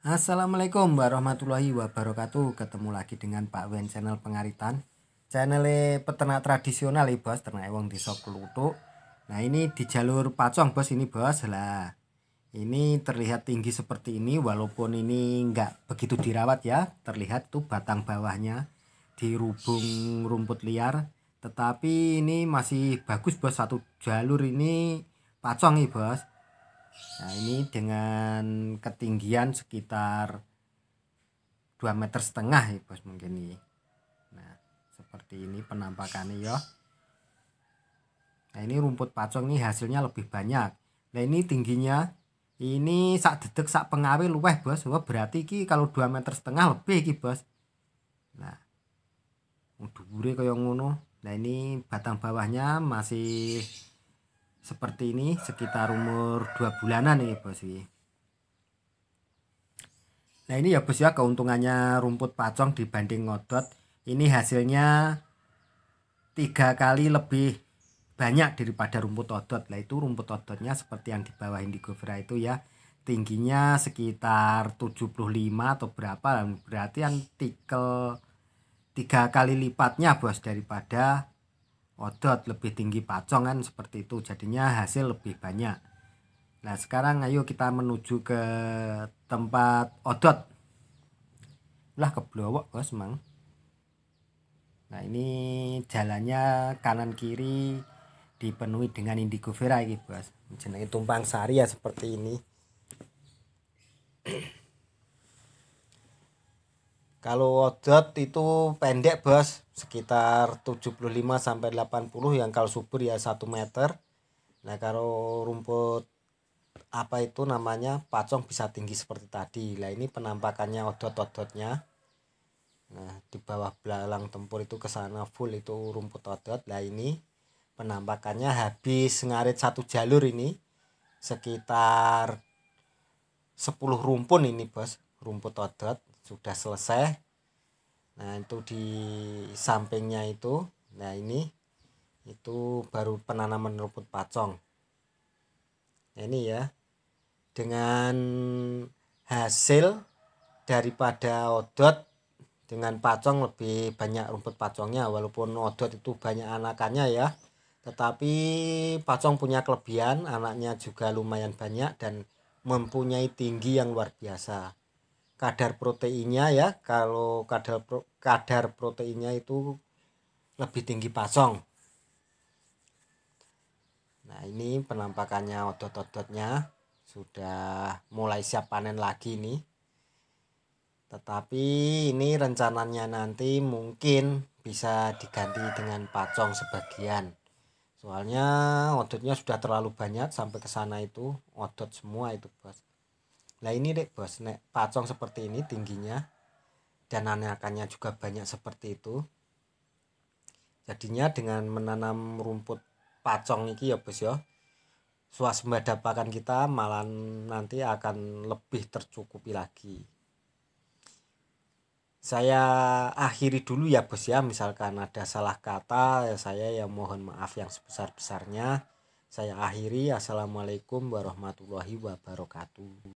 Assalamualaikum warahmatullahi wabarakatuh Ketemu lagi dengan Pak Wen channel pengaritan Channel peternak tradisional ya bos Ternak ewang desa Nah ini di jalur pacong bos ini bos lah Ini terlihat tinggi seperti ini Walaupun ini nggak begitu dirawat ya Terlihat tuh batang bawahnya Di rubung rumput liar Tetapi ini masih bagus bos Satu jalur ini pacong ya bos Nah ini dengan ketinggian sekitar 2 meter setengah ya bos mungkin ini. Nah seperti ini penampakannya ya. Nah ini rumput pacong ini hasilnya lebih banyak. Nah ini tingginya ini sak dedek sak pengawi luweh bos. Wah oh, berarti ki kalau 2 meter setengah lebih ki bos. Nah gurih kayak ngono. Nah ini batang bawahnya masih seperti ini sekitar umur dua bulanan nih bos sih. Nah ini ya bos ya keuntungannya rumput pacong dibanding ngodot ini hasilnya tiga kali lebih banyak daripada rumput odot lah itu rumput ototnya seperti yang di bawah indigo itu ya tingginya sekitar 75 atau berapa berarti yang tikel tiga kali lipatnya bos daripada odot lebih tinggi pacong kan seperti itu jadinya hasil lebih banyak nah sekarang ayo kita menuju ke tempat odot lah keblowok bos mang nah ini jalannya kanan kiri dipenuhi dengan indigo vera ini bos Jenis tumpang sari ya seperti ini kalau wadot itu pendek bos, sekitar 75 sampai 80 yang kalau subur ya 1 meter. Nah, kalau rumput apa itu namanya pacong bisa tinggi seperti tadi. Lah ini penampakannya odot-odotnya. Nah, di bawah belalang tempur itu kesana full itu rumput odot. Lah ini penampakannya habis ngarit satu jalur ini sekitar 10 rumpun ini, Bos. Rumput odot sudah selesai nah itu di sampingnya itu nah ini itu baru penanaman rumput pacong nah, ini ya dengan hasil daripada odot dengan pacong lebih banyak rumput pacongnya walaupun odot itu banyak anakannya ya tetapi pacong punya kelebihan anaknya juga lumayan banyak dan mempunyai tinggi yang luar biasa kadar proteinnya ya kalau kadar pro, kadar proteinnya itu lebih tinggi pasong nah ini penampakannya otot-ototnya sudah mulai siap panen lagi nih tetapi ini rencananya nanti mungkin bisa diganti dengan pacong sebagian soalnya ototnya sudah terlalu banyak sampai ke sana itu otot semua itu bos Nah ini dek bos, nek pacong seperti ini tingginya dan anakannya juga banyak seperti itu. Jadinya dengan menanam rumput pacong ini ya bos ya, suasembada pakan kita malah nanti akan lebih tercukupi lagi. Saya akhiri dulu ya bos ya, misalkan ada salah kata ya saya ya mohon maaf yang sebesar-besarnya. Saya akhiri, Assalamualaikum warahmatullahi wabarakatuh.